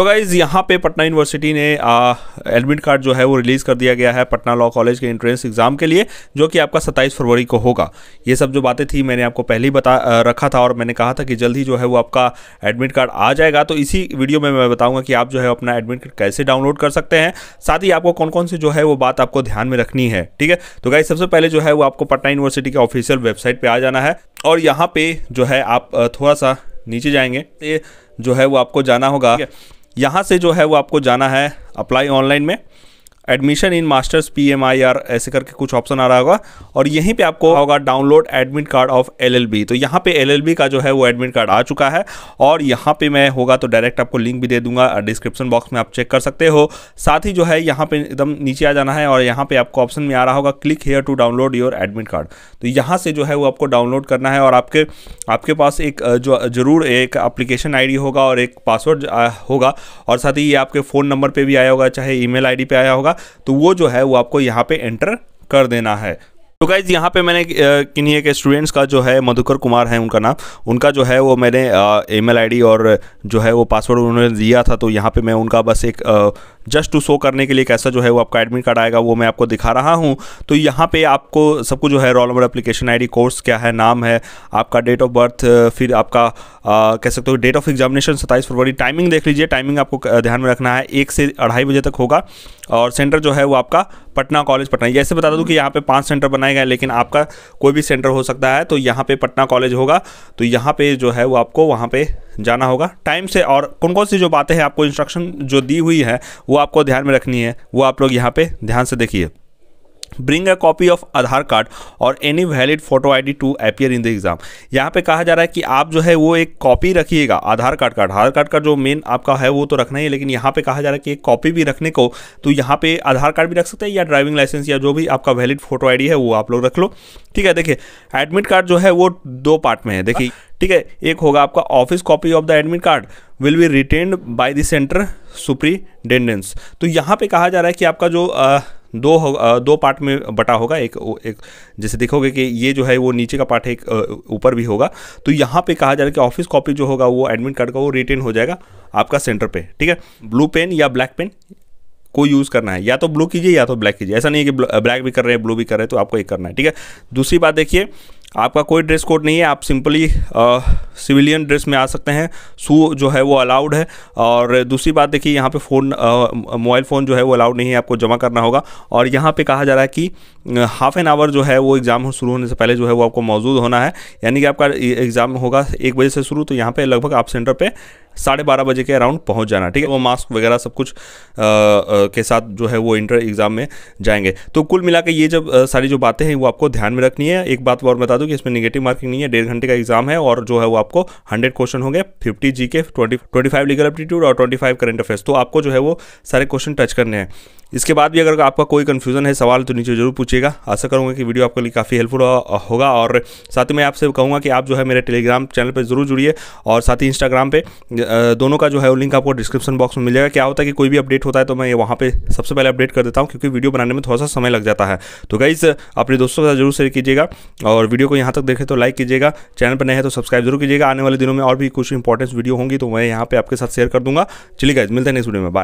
सो guys यहाँ पे Patna university ने एडमिट कार्ड जो है वो रिलीज़ कर दिया गया है पटना लॉ कॉलेज के एंट्रेंस एग्ज़ाम के लिए जो कि आपका सत्ताईस फरवरी को होगा ये सब जो बातें थी मैंने आपको पहले ही बता आ, रखा था और मैंने कहा था कि जल्द ही जो है वो आपका एडमिट कार्ड आ जाएगा तो इसी वीडियो में मैं बताऊँगा कि आप जो है अपना एडमिट कार्ड कैसे डाउनलोड कर सकते हैं साथ ही आपको कौन कौन सी जो है वो बात आपको ध्यान में रखनी है ठीक है तो गाइज सबसे पहले जो है वो आपको पटना यूनिवर्सिटी के ऑफिशियल वेबसाइट पर आ जाना है और यहाँ पे जो है आप थोड़ा सा नीचे जाएंगे ये जो है वो आपको जाना होगा यहाँ से जो है वो आपको जाना है अप्लाई ऑनलाइन में admission in masters P M I R ऐसे करके कुछ ऑप्शन आ रहा होगा और यहीं पे आपको होगा download admit card of L L B तो यहाँ पे एल एल बी का जो है वो एडमिट कार्ड आ चुका है और यहाँ पे मैं होगा तो डायरेक्ट आपको लिंक भी दे दूंगा डिस्क्रिप्शन बॉक्स में आप चेक कर सकते हो साथ ही जो है यहाँ पे एकदम नीचे आ जाना है और यहाँ पे आपको ऑप्शन में आ रहा होगा click here to download your admit card तो यहाँ से जो है वो आपको डाउनलोड करना है और आपके आपके पास एक जो जरूर एक अप्लीकेशन आईडी होगा और एक पासवर्ड होगा और साथ ही ये आपके फ़ोन नंबर पर भी आया होगा चाहे ई मेल पे आया होगा तो वो जो है वो आपको यहाँ पे एंटर कर देना है तो गाइज यहाँ पे मैंने किन्हीं एक स्टूडेंट्स का जो है मधुकर कुमार है उनका नाम उनका जो है वो मैंने ईमेल आईडी और जो है वो पासवर्ड उन्होंने दिया था तो यहाँ पे मैं उनका बस एक जस्ट टू शो करने के लिए कैसा जो है वो आपका एडमिट कार्ड आएगा वो मैं आपको दिखा रहा हूँ तो यहाँ पे आपको सब कुछ जो है roll number application ID course क्या है नाम है आपका डेट ऑफ बर्थ फिर आपका आ, कह सकते हो डेट ऑफ एग्जामिनेशन सत्ताईस फरवरी टाइमिंग देख लीजिए टाइमिंग आपको ध्यान में रखना है एक से अढ़ाई बजे तक होगा और सेंटर जो है वो आपका पटना कॉलेज पटना जैसे बता दूँ कि यहाँ पे पांच सेंटर बनाए गए लेकिन आपका कोई भी सेंटर हो सकता है तो यहाँ पे पटना कॉलेज होगा तो यहाँ पे जो है वो आपको वहाँ पे जाना होगा टाइम से और कौन कौन सी जो बातें हैं आपको इंस्ट्रक्शन जो दी हुई है वो आपको ध्यान में रखनी है वो आप लोग यहाँ पे ध्यान से देखिए bring a copy of Aadhaar card और any valid photo ID to appear in the exam यहाँ पे कहा जा रहा है कि आप जो है वो एक कॉपी रखिएगा आधार कार्ड का आधार कार्ड का जो मेन आपका है वो तो रखना ही लेकिन यहाँ पे कहा जा रहा है कि एक कॉपी भी रखने को तो यहाँ पे आधार कार्ड भी रख सकते हैं या ड्राइविंग लाइसेंस या जो भी आपका वैलिड फोटो आई है वो आप लोग रख लो ठीक है देखिए एडमिट कार्ड जो है वो दो पार्ट में है देखिए ठीक है एक होगा आपका office copy of the admit card will be retained by the centre superintendents तो यहाँ पे कहा जा रहा है कि आपका जो आ, दो हो, आ, दो पार्ट में बटा होगा एक एक जैसे देखोगे कि ये जो है वो नीचे का पार्ट एक ऊपर भी होगा तो यहाँ पे कहा जा रहा है कि ऑफिस कॉपी जो होगा वो एडमिट कार्ड का वो रिटेन हो जाएगा आपका सेंटर पे ठीक है ब्लू पेन या ब्लैक पेन को यूज़ करना है या तो ब्लू कीजिए या तो ब्लैक कीजिए ऐसा नहीं है कि ब्लैक भी कर रहे हैं ब्लू भी कर रहे हैं तो आपको एक करना है ठीक है दूसरी बात देखिए आपका कोई ड्रेस कोड नहीं है आप सिंपली सिविलियन ड्रेस में आ सकते हैं सू जो है वो अलाउड है और दूसरी बात देखिए यहाँ पे फ़ोन मोबाइल फ़ोन जो है वो अलाउड नहीं है आपको जमा करना होगा और यहाँ पे कहा जा रहा है कि हाफ़ एन आवर जो है वो एग्ज़ाम शुरू होने से पहले जो है वो आपको मौजूद होना है यानी कि आपका एग्ज़ाम होगा एक बजे से शुरू तो यहाँ पर लगभग आप सेंटर पर साढ़े बारह बजे के अराउंड पहुंच जाना ठीक है वो मास्क वगैरह सब कुछ आ, आ, के साथ जो है वो इंटर एग्ज़ाम में जाएंगे तो कुल मिला ये जब आ, सारी जो बातें हैं वो आपको ध्यान में रखनी है एक बात और बता दूँ कि इसमें निगेटिव मार्किंग नहीं है डेढ़ घंटे का एग्जाम है और जो है वो आपको हंड्रेड क्वेश्चन होंगे fifty G K twenty legal aptitude और ट्वेंटी करंट अफेयर्स तो आपको जो है वो सारे क्वेश्चन टच करने हैं इसके बाद भी अगर आपका कोई कन्फ्यूजन है सवाल तो नीचे जरूर पूछेगा आशा करूँगा कि वीडियो आपके लिए काफ़ी हेल्पफुल होगा और साथ ही मैं आपसे कहूँगा कि आप जो है मेरे टेलीग्राम चैनल पर जरूर जुड़िए और साथ ही इंस्टाग्राम पर दोनों का जो है वो लिंक आपको डिस्क्रिप्शन बॉक्स में मिल जाएगा क्या होता है कि कोई भी अपडेट होता है तो मैं वहाँ पर सबसे पहले अपडेट कर देता हूँ क्योंकि वीडियो बनाने में थोड़ा सा समय लग जाता है तो गाइज़ अपने दोस्तों के साथ जरूर शेयर कीजिएगा और वीडियो को यहाँ तक देखें तो लाइक कीजिएगा चैनल पर नए हैं तो सब्सक्राइब जरूर कीजिएगा आने वाले दिनों में और भी कुछ इंपॉर्टेंट वीडियो होंगी तो मैं यहाँ पे आपके साथ शेयर कर दूंगा चलिए गाइज मिलते हैं नेक्स्ट वीडियो में बाय